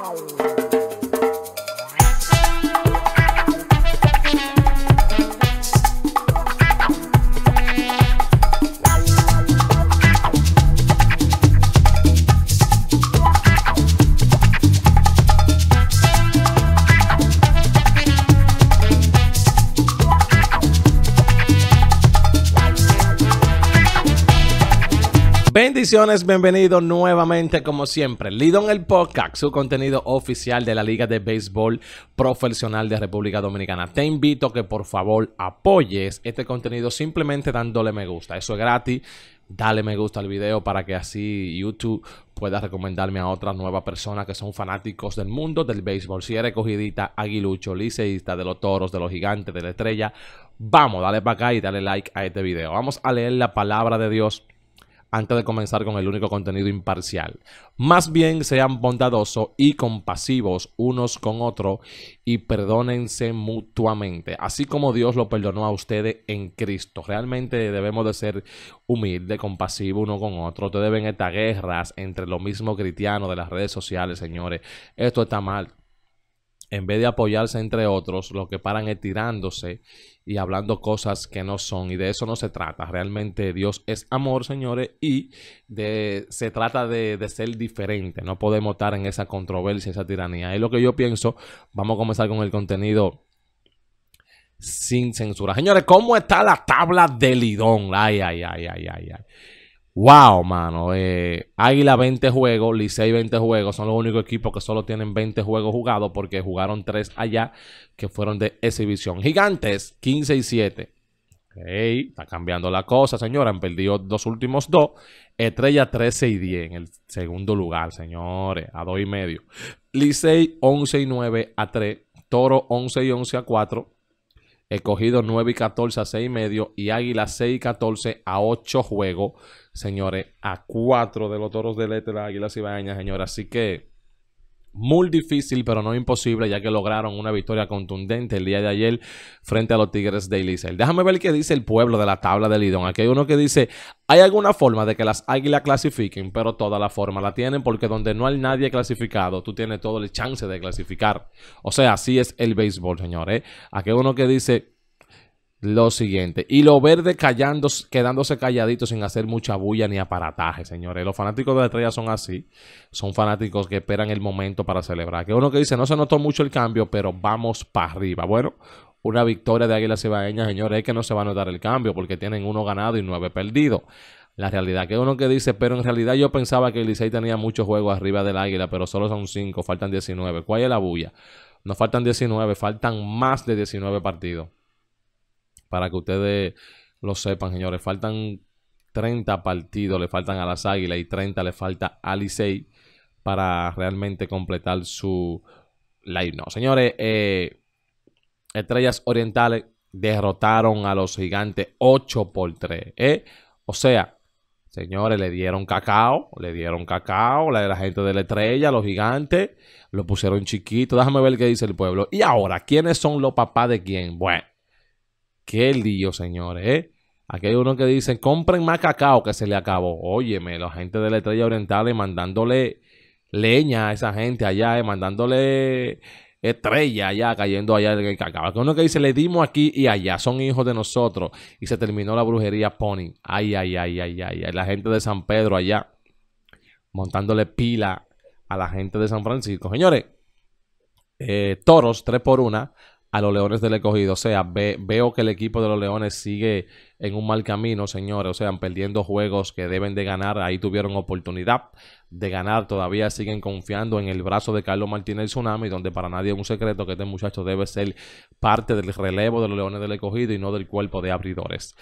Tchau! Bienvenidos bienvenido nuevamente como siempre. Lidón el podcast, su contenido oficial de la Liga de Béisbol Profesional de República Dominicana. Te invito a que por favor apoyes este contenido simplemente dándole me gusta. Eso es gratis. Dale me gusta al video para que así YouTube pueda recomendarme a otras nuevas personas que son fanáticos del mundo del béisbol. Si eres cogidita, aguilucho, liceísta, de los toros, de los gigantes, de la estrella, vamos, dale para acá y dale like a este video. Vamos a leer la palabra de Dios antes de comenzar con el único contenido imparcial. Más bien sean bondadosos y compasivos unos con otros y perdónense mutuamente, así como Dios lo perdonó a ustedes en Cristo. Realmente debemos de ser humildes, compasivos uno con otro. Ustedes deben estas guerras entre los mismos cristianos de las redes sociales, señores. Esto está mal. En vez de apoyarse entre otros, lo que paran es tirándose y hablando cosas que no son. Y de eso no se trata. Realmente Dios es amor, señores, y se trata de, ser diferente. No podemos estar en esa controversia, esa tiranía. Es lo que yo pienso. Vamos a comenzar con el contenido sin censura. Señores, ¿cómo está la tabla del Lidón? Ay, ay, ay, ay, ay, ay. Wow, mano. Eh, Águila 20 juegos, Licey 20 juegos. Son los únicos equipos que solo tienen 20 juegos jugados porque jugaron 3 allá que fueron de exhibición. Gigantes 15 y 7. está cambiando la cosa, señora. Han perdido los últimos dos. Estrella 13 y 10 en el segundo lugar, señores, a 2 y medio. Licey 11 y 9 a 3. Toro 11 y 11 a 4. He cogido 9 y 14 a 6 y medio. Y Águila 6 y 14 a 8 juegos. Señores, a 4 de los toros de este, Letra de Águilas Ibañas, señores. Así que muy difícil, pero no imposible, ya que lograron una victoria contundente el día de ayer frente a los Tigres de Licey. Déjame ver qué dice el pueblo de la tabla de Lidón. Aquí hay uno que dice, hay alguna forma de que las águilas clasifiquen, pero toda la forma la tienen, porque donde no hay nadie clasificado, tú tienes todo el chance de clasificar. O sea, así es el béisbol, señores. ¿eh? Aquí hay uno que dice lo siguiente. Y lo verde callando, quedándose calladitos sin hacer mucha bulla ni aparataje, señores. Los fanáticos de la estrella son así. Son fanáticos que esperan el momento para celebrar. Que uno que dice, no se notó mucho el cambio, pero vamos para arriba. Bueno, una victoria de águila Cibaeña, señores, es que no se va a notar el cambio porque tienen uno ganado y nueve perdidos. La realidad que uno que dice, pero en realidad yo pensaba que el Licey tenía muchos juegos arriba del Águila, pero solo son cinco, faltan 19. ¿Cuál es la bulla? Nos faltan 19, faltan más de 19 partidos para que ustedes lo sepan, señores. Faltan 30 partidos, le faltan a las Águilas y 30 le falta a Licey para realmente completar su live. No, señores, eh, Estrellas Orientales derrotaron a los gigantes 8 por 3. ¿eh? O sea, señores, le dieron cacao, le dieron cacao, la, la gente de la estrella, los gigantes, lo pusieron chiquito. Déjame ver qué dice el pueblo. Y ahora, ¿quiénes son los papás de quién? Bueno. Qué lío, señores. ¿eh? Aquí hay uno que dice, compren más cacao que se le acabó. Óyeme, la gente de la Estrella Oriental mandándole leña a esa gente allá, eh, mandándole estrella allá, cayendo allá en el cacao. Aquí uno que dice, le dimos aquí y allá, son hijos de nosotros. Y se terminó la brujería Pony. Ay, ay, ay, ay, ay. La gente de San Pedro allá, montándole pila a la gente de San Francisco. Señores, eh, toros, tres por una a los Leones del Ecogido, O sea, veo que el equipo de los Leones sigue en un mal camino, señores. O sea, perdiendo juegos que deben de ganar. Ahí tuvieron oportunidad de ganar. Todavía siguen confiando en el brazo de Carlos Martínez Tsunami, donde para nadie es un secreto que este muchacho debe ser parte del relevo de los Leones del Ecogido y no del cuerpo de abridores.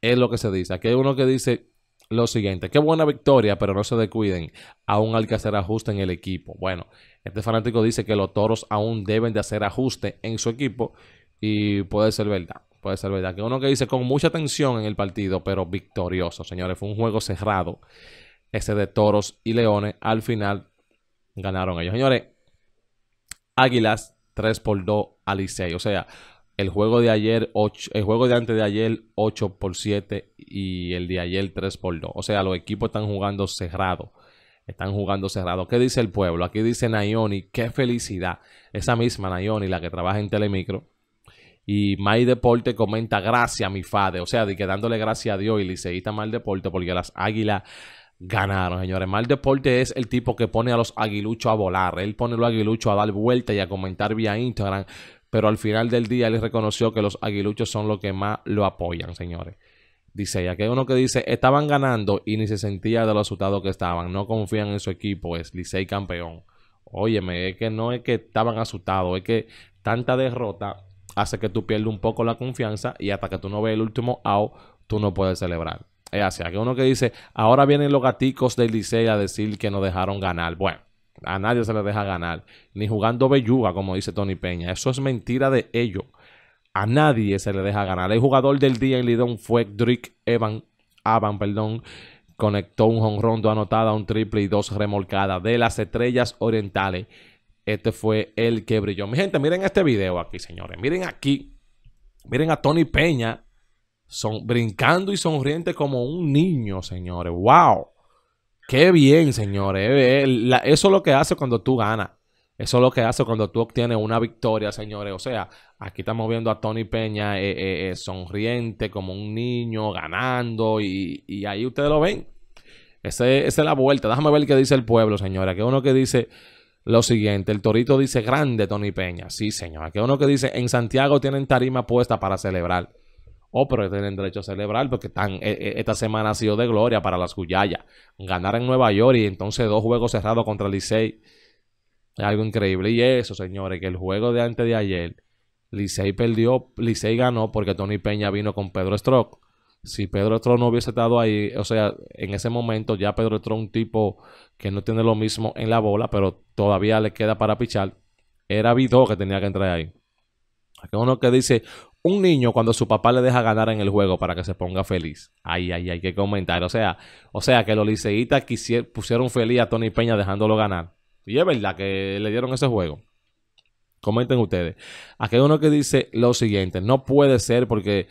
Es lo que se dice. Aquí hay uno que dice, lo siguiente. Qué buena victoria, pero no se descuiden. Aún hay que hacer ajuste en el equipo. Bueno, este fanático dice que los toros aún deben de hacer ajuste en su equipo y puede ser verdad. Puede ser verdad. Que uno que dice con mucha tensión en el partido, pero victorioso, señores. Fue un juego cerrado. Ese de toros y leones. Al final ganaron ellos. Señores, Águilas 3 por 2 a O sea, el juego de ayer, el juego de antes de ayer 8 por 7 y el de ayer 3 por 2. O sea, los equipos están jugando cerrado. Están jugando cerrado. ¿Qué dice el pueblo? Aquí dice Nayoni, qué felicidad. Esa misma Nayoni, la que trabaja en Telemicro. Y May Deporte comenta, gracias, mi fade. O sea, de que dándole gracias a Dios y liceísta Mal Deporte porque las águilas ganaron, señores. Mal Deporte es el tipo que pone a los aguiluchos a volar. Él pone a los aguiluchos a dar vuelta y a comentar vía Instagram. Pero al final del día él reconoció que los aguiluchos son los que más lo apoyan, señores. Dice aquí que uno que dice, estaban ganando y ni se sentía de los resultados que estaban. No confían en su equipo, es Licey campeón. Óyeme, es que no es que estaban asustados, es que tanta derrota hace que tú pierdas un poco la confianza y hasta que tú no ve el último out, tú no puedes celebrar. Es así, que uno que dice, ahora vienen los gaticos de Licey a decir que nos dejaron ganar. Bueno, a nadie se le deja ganar, ni jugando belluga, como dice Tony Peña. Eso es mentira de ellos a nadie se le deja ganar. El jugador del día en Lidón fue Drake Evan, Avan, perdón. Conectó un jonrón, dos anotadas, un triple y dos remolcadas de las estrellas orientales. Este fue el que brilló. Mi gente, miren este video aquí, señores. Miren aquí. Miren a Tony Peña son, brincando y sonriente como un niño, señores. ¡Wow! ¡Qué bien, señores! Eh, eh, eso es lo que hace cuando tú ganas. Eso es lo que hace cuando tú obtienes una victoria, señores. O sea, aquí estamos viendo a Tony Peña eh, eh, eh, sonriente como un niño, ganando, y, ahí ustedes lo ven. esa es la vuelta. Déjame ver qué dice el pueblo, señora. Que uno que dice lo siguiente, el torito dice grande Tony Peña. Sí, señora. Que uno que dice en Santiago tienen tarima puesta para celebrar. Oh, pero tienen derecho a celebrar porque e, e, esta semana ha sido de gloria para las Cuyayas. Ganar en Nueva York y entonces dos juegos cerrados contra Licey es algo increíble. Y eso, señores, que el juego de antes de ayer, Licey perdió, Licey ganó porque Tony Peña vino con Pedro Strock. Si Pedro Strock no hubiese estado ahí, o sea, en ese momento ya Pedro Strock un tipo que no tiene lo mismo en la bola, pero todavía le queda para pichar, era Vidó que tenía que entrar ahí. Aquí uno que dice, un niño cuando su papá le deja ganar en el juego para que se ponga feliz. Ay, ay, hay que comentar. O sea, o sea que los liceístas pusieron feliz a Tony Peña dejándolo ganar. Y es verdad que le dieron ese juego. Comenten ustedes. Aquí hay uno que dice lo siguiente. No puede ser porque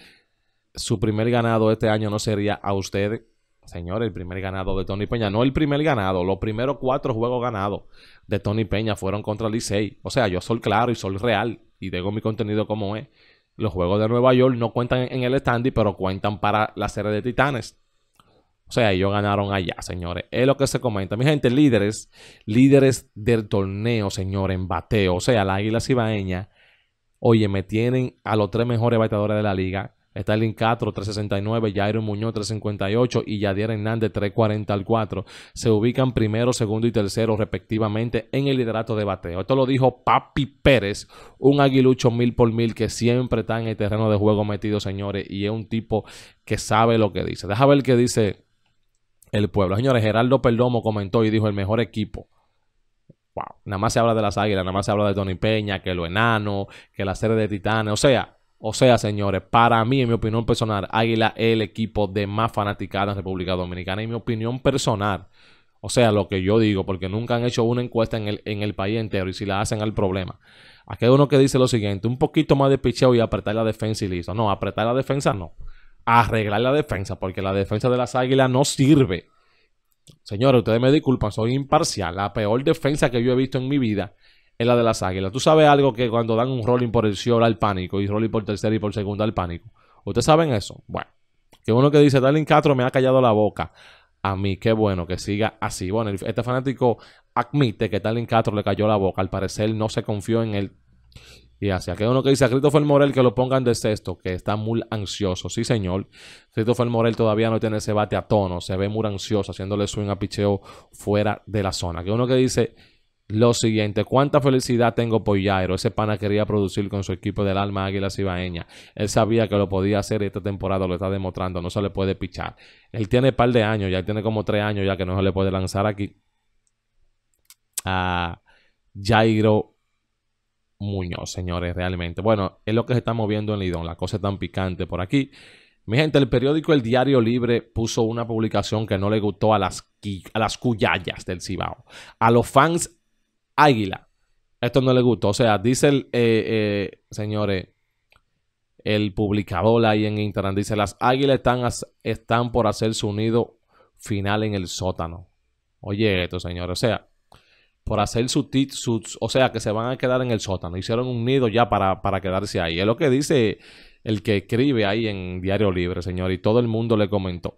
su primer ganado este año no sería a ustedes. Señores, el primer ganado de Tony Peña. No el primer ganado. Los primeros cuatro juegos ganados de Tony Peña fueron contra Licey. O sea, yo soy claro y soy real. Y tengo mi contenido como es. Los juegos de Nueva York no cuentan en el standy, pero cuentan para la serie de Titanes. O sea, ellos ganaron allá, señores. Es lo que se comenta. Mi gente, líderes, líderes del torneo, señores, en bateo. O sea, la Águila Cibaeña, oye, me tienen a los tres mejores bateadores de la liga. Está el 369, Jairo Muñoz, 358 y Yadier Hernández, 340 al 4. Se ubican primero, segundo y tercero respectivamente en el liderato de bateo. Esto lo dijo Papi Pérez, un aguilucho mil por mil que siempre está en el terreno de juego metido, señores, y es un tipo que sabe lo que dice. Deja ver qué dice el pueblo. Señores, Gerardo Perdomo comentó y dijo el mejor equipo. Wow. Nada más se habla de las águilas, nada más se habla de Tony Peña, que lo enano, que la serie de titanes. O sea, o sea, señores, para mí, en mi opinión personal, Águila es el equipo de más fanaticada en República Dominicana. y mi opinión personal. O sea, lo que yo digo, porque nunca han hecho una encuesta en el, en el país entero y si la hacen al problema. Aquí hay uno que dice lo siguiente, un poquito más de picheo y apretar la defensa y listo. No, apretar la defensa no arreglar la defensa, porque la defensa de las Águilas no sirve. Señores, ustedes me disculpan, soy imparcial. La peor defensa que yo he visto en mi vida es la de las Águilas. Tú sabes algo que cuando dan un rolling por el cielo al pánico y rolling por tercera y por segunda al pánico. ¿Ustedes saben eso? Bueno, que uno que dice, Darling Castro me ha callado la boca. A mí, qué bueno que siga así. Bueno, este fanático admite que Darling Castro le cayó la boca. Al parecer no se confió en él. Y hacia que uno que dice a Christopher Morel que lo pongan de sexto, que está muy ansioso. Sí, señor. Christopher Morel todavía no tiene ese bate a tono, se ve muy ansioso, haciéndole swing a picheo fuera de la zona. Que uno que dice lo siguiente, cuánta felicidad tengo por Jairo. Ese pana quería producir con su equipo del alma Águila Ibaeña Él sabía que lo podía hacer y esta temporada lo está demostrando, no se le puede pichar. Él tiene un par de años, ya tiene como tres años ya que no se le puede lanzar aquí a Jairo Muñoz, señores, realmente. Bueno, es lo que se está moviendo en Lidón, la cosa tan picante por aquí. Mi gente, el periódico El Diario Libre puso una publicación que no le gustó a las, a las cuyayas del Cibao, a los fans Águila. Esto no le gustó. O sea, dice el, eh, eh, señores, el publicador ahí en Instagram, dice, las Águilas están, están por hacer su nido final en el sótano. Oye, esto, señores. O sea, por hacer sus, sus, o sea, que se van a quedar en el sótano. Hicieron un nido ya para, quedarse ahí. Es lo que dice el que escribe ahí en Diario Libre, señor, y todo el mundo le comentó.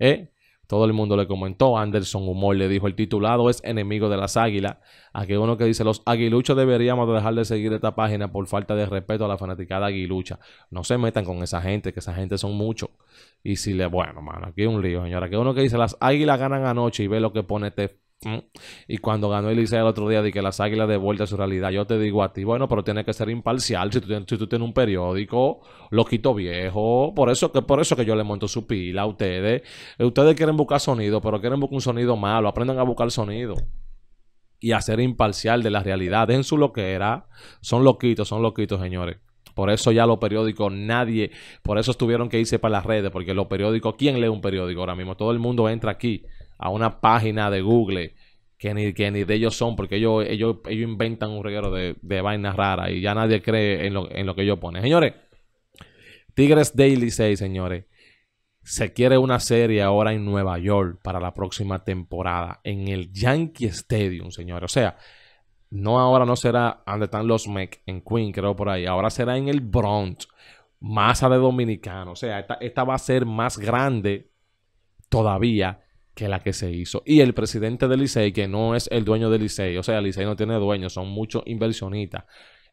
¿Eh? Todo el mundo le comentó. Anderson Humor le dijo, el titulado es Enemigo de las Águilas. Aquí uno que dice, los aguiluchos deberíamos dejar de seguir esta página por falta de respeto a la fanaticada aguilucha. No se metan con esa gente, que esa gente son muchos. Y si le, bueno, mano, aquí un lío, señora. Aquí uno que dice, las águilas ganan anoche y ve lo que pone este Mm. Y cuando ganó el Elisea el otro día, de que las águilas de vuelta a su realidad, yo te digo a ti, bueno, pero tiene que ser imparcial. Si tú, tú tienes un periódico, lo quito viejo. Por eso, que, por eso que yo le monto su pila a ustedes. Ustedes quieren buscar sonido, pero quieren buscar un sonido malo. Aprendan a buscar sonido y a ser imparcial de la realidad. Dejen su loquera. Son loquitos, son loquitos, señores. Por eso ya los periódicos, nadie, por eso tuvieron que irse para las redes, porque los periódicos, ¿quién lee un periódico ahora mismo? Todo el mundo entra aquí a una página de Google que ni, que ni de ellos son, porque ellos, ellos, ellos inventan un reguero de, de vainas raras y ya nadie cree en lo, en lo que ellos ponen. Señores, Tigres Daily 6, señores. Se quiere una serie ahora en Nueva York para la próxima temporada, en el Yankee Stadium, señores. O sea, no ahora no será donde están los Mech, en Queen, creo por ahí. Ahora será en el Bronx. Masa de dominicano. O sea, esta, va a ser más grande todavía que la que se hizo. Y el presidente de Licey, que no es el dueño de Licey, o sea, el Licey no tiene dueño, son muchos inversionistas.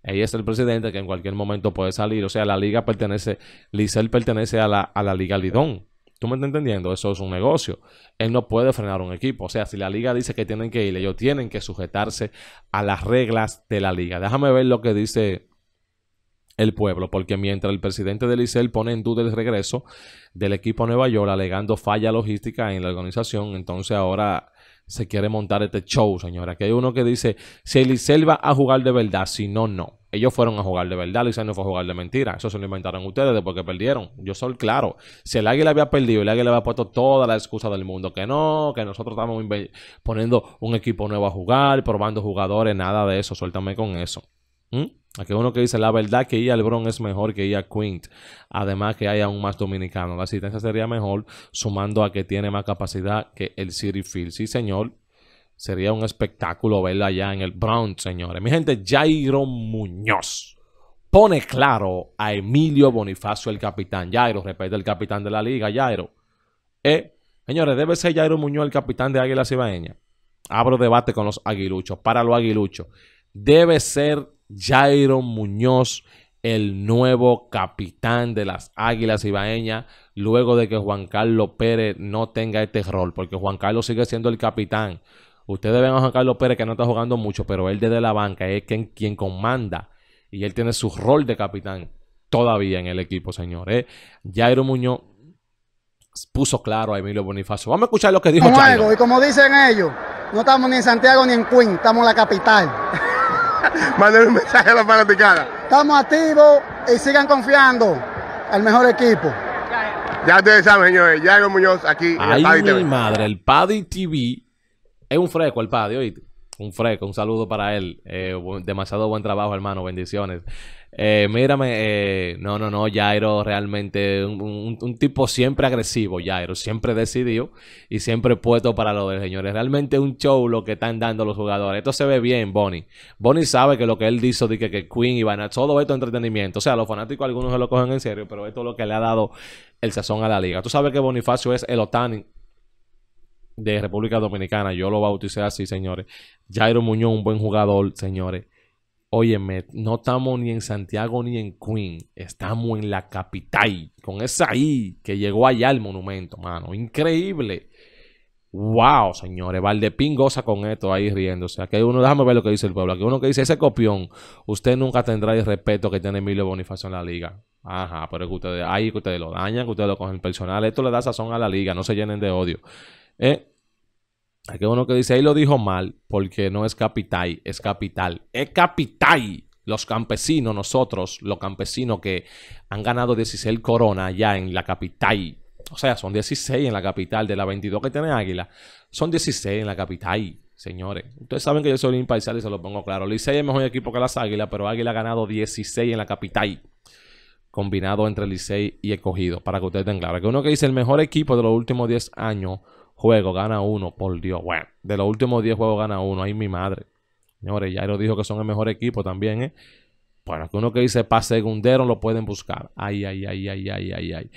Ella es el presidente que en cualquier momento puede salir. O sea, la liga pertenece, Licey pertenece a la, a la liga Lidón. Tú me estás entendiendo, eso es un negocio. Él no puede frenar un equipo. O sea, si la liga dice que tienen que ir, ellos tienen que sujetarse a las reglas de la liga. Déjame ver lo que dice el pueblo, porque mientras el presidente de ICEL pone en duda el regreso del equipo Nueva York, alegando falla logística en la organización, entonces ahora se quiere montar este show, señora. Que hay uno que dice, si el va a jugar de verdad, si no, no ellos fueron a jugar de verdad, se no fue a jugar de mentira. Eso se lo inventaron ustedes después porque perdieron. Yo soy claro. Si el águila había perdido, el águila había puesto toda la excusa del mundo. Que no, que nosotros estamos poniendo un equipo nuevo a jugar, probando jugadores, nada de eso. Suéltame con eso. ¿Mm? Aquí uno que dice la verdad que ella Lebron es mejor que ella Quint. Además que hay aún más dominicanos. La asistencia sería mejor sumando a que tiene más capacidad que el City Field. Sí, señor. Sería un espectáculo verla allá en el Brown, señores. Mi gente, Jairo Muñoz pone claro a Emilio Bonifacio, el capitán. Jairo, repete, el capitán de la liga, Jairo. Eh, señores, debe ser Jairo Muñoz el capitán de Águilas Cibaeña. Abro debate con los aguiluchos, para los aguiluchos. Debe ser Jairo Muñoz el nuevo capitán de las Águilas Ibaeñas luego de que Juan Carlos Pérez no tenga este rol, porque Juan Carlos sigue siendo el capitán. Ustedes ven a Juan Carlos Pérez que no está jugando mucho, pero él desde la banca es quien, quien comanda y él tiene su rol de capitán todavía en el equipo, señores. Eh, Jairo Muñoz puso claro a Emilio Bonifacio. Vamos a escuchar lo que dijo Jairo. Y como dicen ellos, no estamos ni en Santiago ni en Queen, estamos en la capital. manden un mensaje a la fanaticada. Estamos activos y sigan confiando al mejor equipo. Ya ustedes saben, señores, Jairo Muñoz aquí. Ay, en mi madre, el Paddy TV es un fresco el padre, y Un fresco, un saludo para él. Eh, demasiado buen trabajo, hermano. Bendiciones. Eh, mírame, eh, no, no, no, Jairo realmente un, un, tipo siempre agresivo, Jairo, siempre decidido y siempre puesto para lo de señores. Realmente un show lo que están dando los jugadores. Esto se ve bien, Bonnie. Bonnie sabe que lo que él dice, de que, que Queen y Van todo esto es entretenimiento. O sea, los fanáticos algunos se lo cogen en serio, pero esto es lo que le ha dado el sazón a la liga. Tú sabes que Bonifacio es el Otani de República Dominicana. Yo lo bauticé así, señores. Jairo Muñoz, un buen jugador, señores. Óyeme, no estamos ni en Santiago ni en Queen, estamos en la capital, con esa I que llegó allá al monumento, mano. Increíble. Wow, señores, Valdepín goza con esto ahí riéndose. Aquí uno, déjame ver lo que dice el pueblo. Aquí uno que dice, ese copión, usted nunca tendrá el respeto que tiene Emilio Bonifacio en la liga. Ajá, pero es que ustedes, ahí que ustedes lo dañan, que ustedes lo cogen personal. Esto le da sazón a la liga, no se llenen de odio. Eh, aquí uno que dice, ahí lo dijo mal, porque no es capital, es capital. Es capital. Los campesinos, nosotros, los campesinos que han ganado 16 corona ya en la capital. O sea, son 16 en la capital, de la 22 que tiene Águila, son 16 en la capital señores. Ustedes saben que yo soy imparcial y se lo pongo claro. Licey es mejor equipo que las Águilas, pero Águila ha ganado 16 en la capital. Combinado entre Licey y Escogido, para que ustedes tengan claro. Que uno que dice el mejor equipo de los últimos 10 años Juego gana uno, por Dios. Bueno, de los últimos 10 juegos gana uno, ahí mi madre. Señores, Jairo dijo que son el mejor equipo también, ¿eh? Bueno, que uno que dice pase segundero lo pueden buscar. Ay, ay, ay, ay, ay, ay, ay.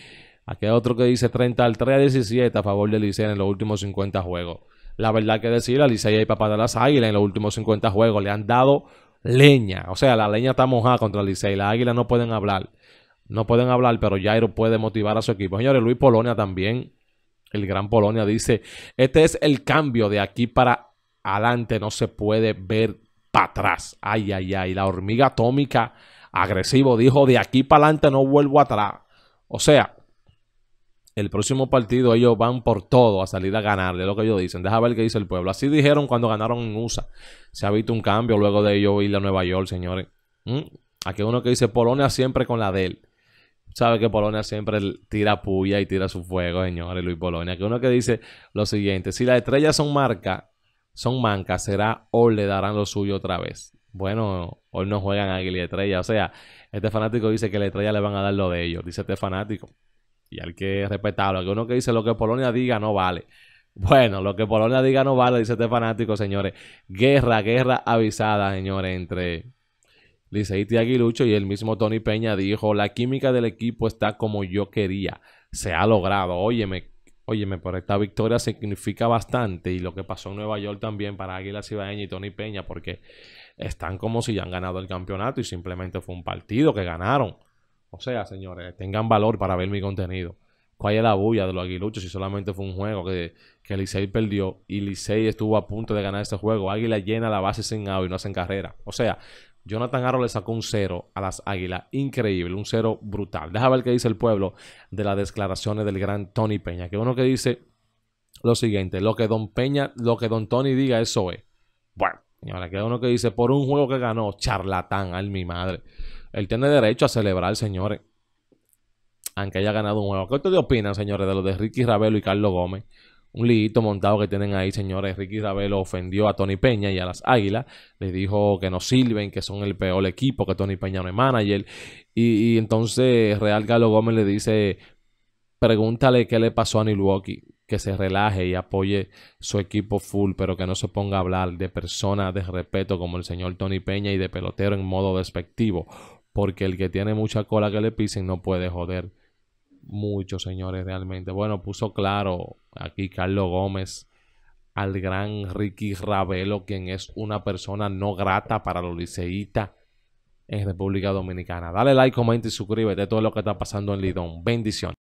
Aquí hay otro que dice 30 al 3 a 17 a favor de Licey en los últimos 50 juegos. La verdad que decir, a Licey y papá de las águilas en los últimos 50 juegos le han dado leña. O sea, la leña está mojada contra Licey. Las águilas no pueden hablar. No pueden hablar, pero Jairo puede motivar a su equipo. Señores, Luis Polonia también. El Gran Polonia dice, este es el cambio de aquí para adelante, no se puede ver para atrás. Ay, ay, ay, la hormiga atómica agresivo dijo, de aquí para adelante no vuelvo atrás. O sea, el próximo partido ellos van por todo a salir a ganar de lo que ellos dicen. Deja ver qué dice el pueblo. Así dijeron cuando ganaron en USA. Se ha visto un cambio luego de ellos ir a Nueva York, señores. ¿Mm? Aquí uno que dice Polonia siempre con la de él sabe que Polonia siempre tira puya y tira su fuego, señores, Luis Polonia. Que uno que dice lo siguiente: si las estrellas son marcas, son mancas, será o le darán lo suyo otra vez. Bueno, hoy no juegan Águila y Estrella. O sea, este fanático dice que la estrella le van a dar lo de ellos. Dice este fanático. Y al que respetarlo. Que uno que dice lo que Polonia diga no vale. Bueno, lo que Polonia diga no vale, dice este fanático, señores. Guerra, guerra avisada, señores, entre y Aguilucho y el mismo Tony Peña dijo, la química del equipo está como yo quería, se ha logrado, óyeme, óyeme, pero esta victoria significa bastante y lo que pasó en Nueva York también para Águila ibaeña y Tony Peña, porque están como si ya han ganado el campeonato y simplemente fue un partido que ganaron. O sea, señores, tengan valor para ver mi contenido. ¿Cuál es la bulla de los aguiluchos si solamente fue un juego que, que Licey perdió y Licey estuvo a punto de ganar este juego? Águila llena la base sin agua... y no hacen carrera. O sea, Jonathan Aro le sacó un cero a las Águilas. Increíble, un cero brutal. Deja ver qué dice el pueblo de las declaraciones del gran Tony Peña. Que uno que dice lo siguiente: lo que Don Peña, lo que Don Tony diga, eso es. Bueno, y ahora queda uno que dice: por un juego que ganó, charlatán, al mi madre. Él tiene derecho a celebrar, señores. Aunque haya ganado un juego. ¿Qué ustedes opinan, señores, de lo de Ricky Ravelo y Carlos Gómez? un liguito montado que tienen ahí, señores. Ricky Ravelo ofendió a Tony Peña y a las Águilas. Le dijo que no sirven, que son el peor equipo, que Tony Peña no es manager. Y, y entonces Real Galo Gómez le dice, pregúntale qué le pasó a Milwaukee. Que se relaje y apoye su equipo full, pero que no se ponga a hablar de personas de respeto como el señor Tony Peña y de pelotero en modo despectivo. Porque el que tiene mucha cola que le pisen no puede joder Muchos señores, realmente. Bueno, puso claro aquí Carlos Gómez al gran Ricky Ravelo, quien es una persona no grata para los liceístas en República Dominicana. Dale like, comenta y suscríbete. Todo lo que está pasando en Lidón. Bendiciones.